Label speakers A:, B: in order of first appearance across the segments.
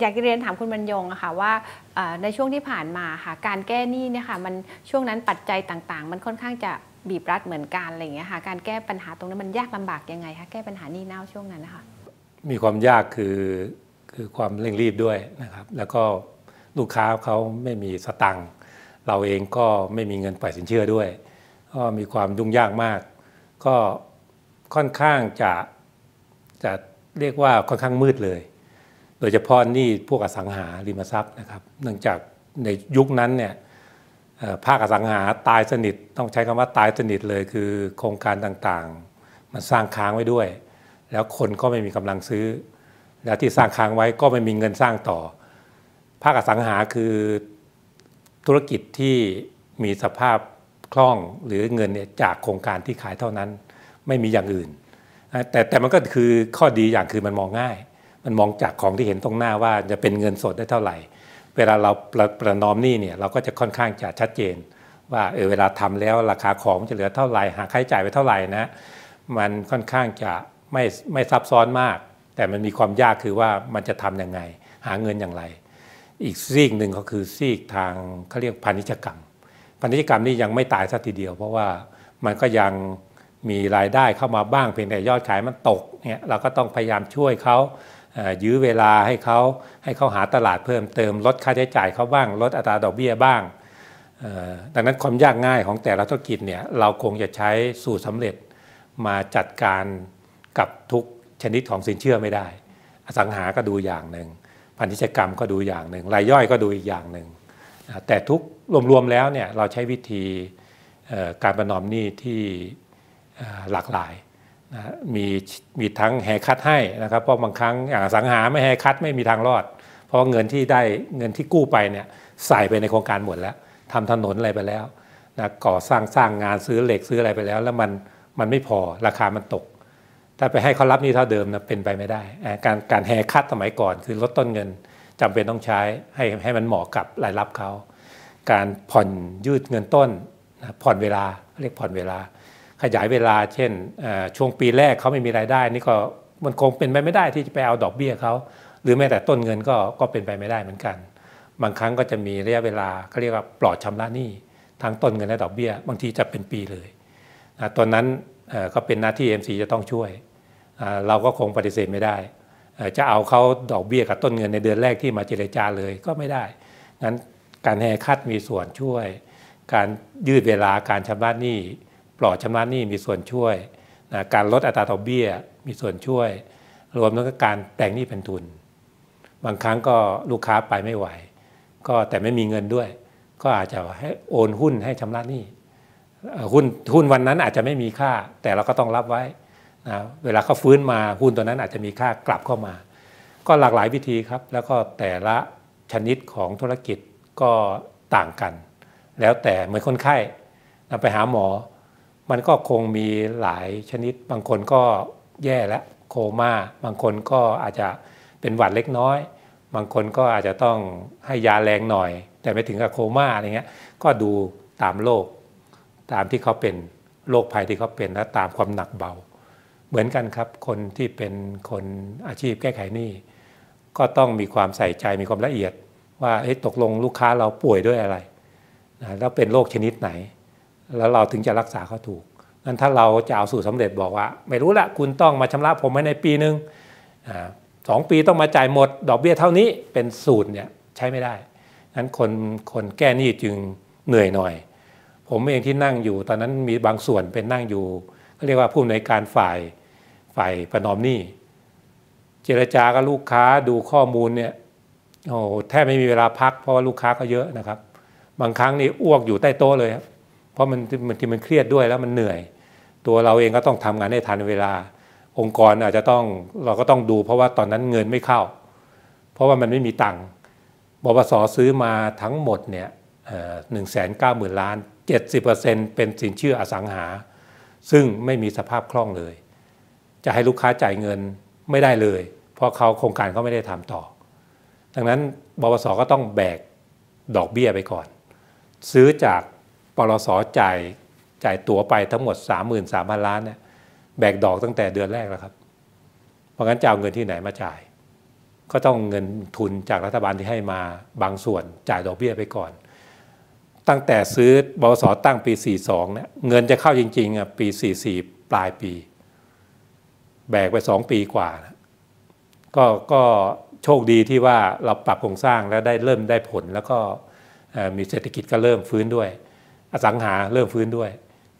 A: อยากเรียนถามคุณบรรยงอะค่ะว่า ในช่วงที่ผ่านมาค่ะ การแก้หนี้เนี่ยค่ะมันช่วงนั้นปัจจัยต่างๆ มันค่อนข้างจะบีบรัดเหมือนกันอะไรเงี้ยค่ะการแก้ปัญหาตรงนั้นมันยากลำบากยังไงคะแก้ปัญหานี้เน่าช่วงนั้นนะคะมีความยากคือคือความเร่งรีบด้วยนะครับแล้วก็ลูกค้าเขาไม่มีสตังค์เราเองก็ไม่มีเงินปล่อยสินเชื่อด้วย ก็มีความยุ่งยากมาก ก็ค่อนข้างจะจะเรียกว่าค่อนข้างมืดเลยดยเฉพาะนี่พวกอสังหาริมทรัพย์นะครับเนื่องจากในยุคนั้นเนี่ยภาคอสังหาตายสนิทต้องใช้คำว่าตายสนิทเลยคือ โครงการต่างๆ มันสร้างค้างไว้ด้วย แล้วคนก็ไม่มีกำลังซื้อ แล้วที่สร้างค้างไว้ก็ไม่มีเงินสร้างต่อ ภาคอสังหาคือธุรกิจที่มีสภาพคล่องหรือเงินเนี่ยจากโครงการที่ขายเท่านั้นไม่มีอย่างอื่นแต่แต่มันก็คือข้อดีอย่างคือมันมองง่ายมันมองจากของที่เห็นตรงหน้าว่าจะเป็นเงินสดได้เท่าไหร่ เวลาเราประประนอมหนี้เนี่ยเราก็จะค่อนข้างจะชัดเจน ว่าเออเวลาทำแล้วราคาของจะเหลือเท่าไหร่ หาค่าใช้จ่ายไปเท่าไหร่นะมันค่อนข้างจะไม่ไม่ซับซ้อนมาก แต่มันมีความยากคือว่ามันจะทํำยังไงหาเงินอย่างไร อีกซีกหนึ่งก็คือซีกทางเขาเรียกพาณิชกรรมพาณิชกรรมนี่ยังไม่ตายสักทีเดียว เพราะว่ามันก็ยังมีรายได้เข้ามาบ้างเพียงแต่ยอดขายมันตกเนี่ยเราก็ต้องพยายามช่วยเขายื้อเวลาให้เขาให้เขาหาตลาดเพิ่มเติมลดค่าใช้จ่ายเขาบ้าง ลดอัตราดอกเบี้ยบ้าง ดังนั้นความยากง่ายของแต่ละธุรกิจเนี่ยเราคงจะใช้สูตรสำเร็จมาจัดการกับทุกชนิดของสินเชื่อไม่ได้ อสังหาก็ดูอย่างหนึ่งพันธุกรรมก็ดูอย่างหนึ่งรายย่อยก็ดูอีกอย่างหนึ่ง แต่ทุกรวมๆแล้วเนี่ยเราใช้วิธีการประนอมหนี้ที่หลากหลายมีมีทั้งแฮคัดให้นะครับเพราะบางครั้งอย่างสังหาไม่แฮคัดไม่มีทางรอด เพราะเงินที่ได้เงินที่กู้ไปเนี่ยใส่ไปในโครงการหมดแล้วทำถนนอะไรไปแล้วนะก่อสร้างสร้างงานซื้อเหล็กซื้ออะไรไปแล้ว แล้วมันมันไม่พอราคามันตกถ้าไปให้เขารับนี่เท่าเดิมนะเป็นไปไม่ได้การการแฮคัดสมัยก่อนคือลดต้นเงินจำเป็นต้องใช้ให้ให้มันเหมาะกับรายรับเขาการผ่อนยืดเงินต้นผ่อนเวลาเรียกผ่อนเวลาขยายเวลาเช่นช่วงปีแรกเขาไม่มีรายได้ นี่ก็มันคงเป็นไปไม่ได้ที่จะไปเอาดอกเบี้ยเขาหรือแม้แต่ต้นเงินก็ก็เป็นไปไม่ได้เหมือนกัน บางครั้งก็จะมีระยะเวลาเขาเรียกว่าปลอดชำระหนี้ ทั้งต้นเงิน และดอกเบี้ยบางทีจะเป็นปีเลยนะตอนนั้นก็เป็นหน้าที่ MC จะต้องช่วย เราก็คงปฏิเสธไม่ได้ จะเอาเขาดอกเบี้ยกับต้นเงินในเดือนแรกที่มาเจรจาเลยก็ไม่ได้งั้นการแห่คัดมีส่วนช่วยการยืดเวลาการชำระหนี้ปลอดชำระหนี้มีส่วนช่วยนะการลดอัตราดอกเบี้ยมีส่วนช่วย รวมทั้งการแต่งหนี้เป็นทุน บางครั้งก็ลูกค้าไปไม่ไหว ก็แต่ไม่มีเงินด้วย ก็อาจจะให้โอนหุ้นให้ชำระหนี้หุ้นหุ้นวันนั้นอาจจะไม่มีค่า แต่เราก็ต้องรับไว้นะเวลาเขาฟื้นมาหุ้นตัวนั้นอาจจะมีค่ากลับเข้ามา ก็หลากหลายวิธีครับ แล้วก็แต่ละชนิดของธุรกิจก็ต่างกัน แล้วแต่เหมือนคนไข้ไปหาหมอมันก็คงมีหลายชนิดบางคนก็แย่แล้วโคม่า บางคนก็อาจจะเป็นหวัดเล็กน้อย บางคนก็อาจจะต้องให้ยาแรงหน่อย แต่ไม่ถึงกับโคม่าอะไรเงี้ยก็ดูตามโรคตามที่เขาเป็นโรคภัยที่เขาเป็นและตามความหนักเบา เหมือนกันครับคนที่เป็นคนอาชีพแก้ไขหนี้ก็ต้องมีความใส่ใจมีความละเอียด ว่าตกลงลูกค้าเราป่วยด้วยอะไรแล้วเป็นโรคชนิดไหนแล้วเราถึงจะรักษาเขาถูก งั้นถ้าเราจะเอาสูตรสาเร็จบอกว่า ไม่รู้ละคุณต้องมาชำระผมให้ในปีหนึ่งสองปีต้องมาจ่ายหมด ดอกเบี้ยเท่านี้เป็นสูตรเนี่ยใช้ไม่ได้นั้นคนคนแก้หนี้จึงเหนื่อยหน่อย ผมเองที่นั่งอยู่ตอนนั้นมีบางส่วนเป็นนั่งอยู่ก็เรียกว่าผู้อำนวยการฝ่ายฝ่ายประนอมหนี้ เจรจากับลูกค้าดูข้อมูลเนี่ย โอ้แทบไม่มีเวลาพัก เพราะว่าลูกค้าก็เยอะนะครับ บางครั้งนี่อ้วกอยู่ใต้โต๊ะเลยครับเพราะมันบางทีมันเครียดด้วยแล้วมันเหนื่อย ตัวเราเองก็ต้องทำงานให้ทันเวลา องค์กรอาจจะต้องเราก็ต้องดูเพราะว่าตอนนั้นเงินไม่เข้า เพราะว่ามันไม่มีตังค์บพสซื้อมาทั้งหมดเนี่ยหนึ่งแสนเก้าหมื่นล้านเจ็ดิบเปอร์เซ็นเป็นสินเชื่ออสังหา ซึ่งไม่มีสภาพคล่องเลย จะให้ลูกค้าจ่ายเงินไม่ได้เลย เพราะเขาโครงการเขาไม่ได้ทำต่อ ดังนั้นบพสก็ต้องแบกดอกเบี้ยไปก่อน ซื้อจากปรสจ่าย จ่ายตั๋วไปทั้งหมด 33,000 ล้านเนี่ยแบกดอกตั้งแต่เดือนแรกแล้วครับ เพราะงั้นจะเอาเงินที่ไหนมาจ่าย ก็ต้องเงินทุนจากรัฐบาลที่ให้มาบางส่วนจ่ายดอกเบี้ยไปก่อน ตั้งแต่ซื้อบสตั้งปี 42เนี่ยเงินจะเข้าจริงๆอ่ะปี 44 ปลายปี แบกไป 2 ปีกว่านะก็ก็โชคดีที่ว่าเราปรับโครงสร้างแล้วได้เริ่มได้ผล แล้วก็มีเศรษฐกิจก็เริ่มฟื้นด้วยอสังหาเริ่มฟื้นด้วย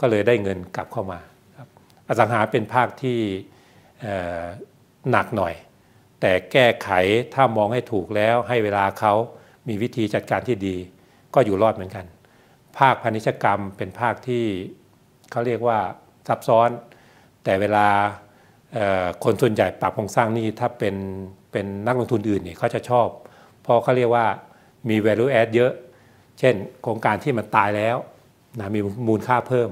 A: ก็เลยได้เงินกลับเข้ามาครับอสังหาเป็นภาคที่หนักหน่อย แต่แก้ไขถ้ามองให้ถูกแล้ว ให้เวลาเขามีวิธีจัดการที่ดี ก็อยู่รอดเหมือนกัน ภาคพาณิชกรรมเป็นภาคที่เขาเรียกว่าซับซ้อน แต่เวลาคนส่วนใหญ่ปรับโครงสร้างนี่ถ้าเป็นเป็นนักลงทุนอื่นเนี่ยเขาจะชอบเพราะเขาเรียกว่ามี value add เยอะเช่น โครงการที่มันตายแล้วนะมีมูลค่าเพิ่ม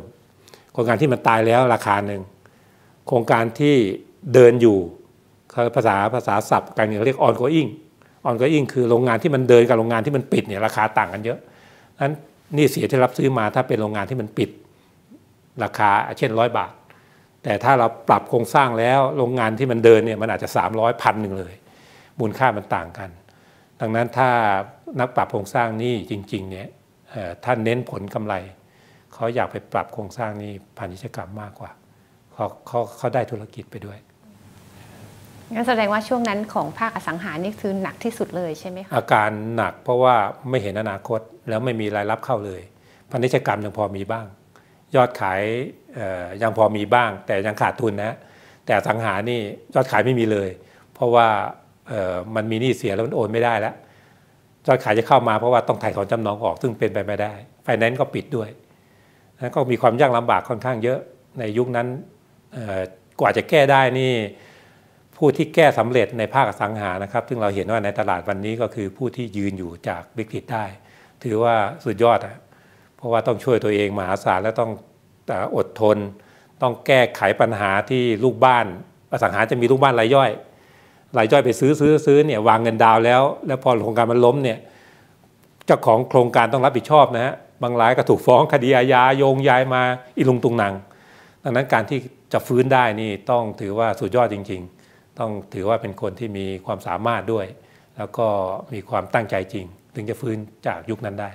A: โครงการที่มันตายแล้วราคาหนึ่งโครงการที่เดินอยู่ ภาษาภาษาศัพท์การเนเรียก o อิ่งออ o n g อิ่งคือโรงงานที่มันเดินกับโรงงานที่มันปิดเนี่ยราคาต่างกันเยอะนั้นนี่เสียที่รับซื้อมาถ้าเป็นโรงงานที่มันปิดราคาเช่นร้อยบาท แต่ถ้าเราปรับโครงสร้างแล้วโรงงานที่มันเดินเนี่ยมันอาจจะ300พันหนึ่งเลยมูลค่ามันต่างกัน ดังนั้นถ้านักปรับโครงสร้างนี่จริงๆเนี่ยท่านเน้นผลกำไรเขาอยากไปปรับโครงสร้างนี้พาณิชยกรรมมากกว่าเขาเขาเขาได้ธุรกิจไปด้วย งั้นแสดงว่าช่วงนั้นของภาคอสังหานี่คือหนักที่สุดเลยใช่ไหมคะ อาการหนักเพราะว่าไม่เห็นอนาคตแล้วไม่มีรายรับเข้าเลยพานธุกรรมยังพอมีบ้าง ยอดขายยังพอมีบ้าง แต่ยังขาดทุนนะแต่สังหานี่ยอดขายไม่มีเลย เพราะว่ามันมีหนี้เสียแล้วมันโอนไม่ได้แล้วยอดขายจะเข้ามาเพราะว่าต้องถ่ายถอนจำนองออกซึ่งเป็นไปไม่ได้ไฟแนนซ์ก็ปิดด้วยก็มีความยากลำบากค่อนข้างเยอะในยุคนั้นกว่าจะแก้ได้นี่ ผู้ที่แก้สำเร็จในภาคสังหานะครับ ซึ่งเราเห็นว่าในตลาดวันนี้ก็คือผู้ที่ยืนอยู่จากวิกฤตได้ ถือว่าสุดยอดอะเพราะว่าต้องช่วยตัวเองมหาศาลและต้องอดทน ต้องแก้ไขปัญหาที่ลูกบ้านอสังหาจะมีลูกบ้านรายย่อยรายย่อยไปซื้อซื้อซื้อเนี่ยวางเงินดาวแล้ว แล้วพอโครงการมันล้มเนี่ยเจ้าของโครงการต้องรับผิดชอบนะฮะบางรายก็ถูกฟ้องคดีอาญาโยง ยายมาอีลุงตุงนางดังนั้นการที่จะฟื้นได้นี่ ต้องถือว่าสุดยอดจริงๆ ต้องถือว่าเป็นคนที่มีความสามารถด้วย แล้วก็มีความตั้งใจจริง ถึงจะฟื้นจากยุคนั้นได้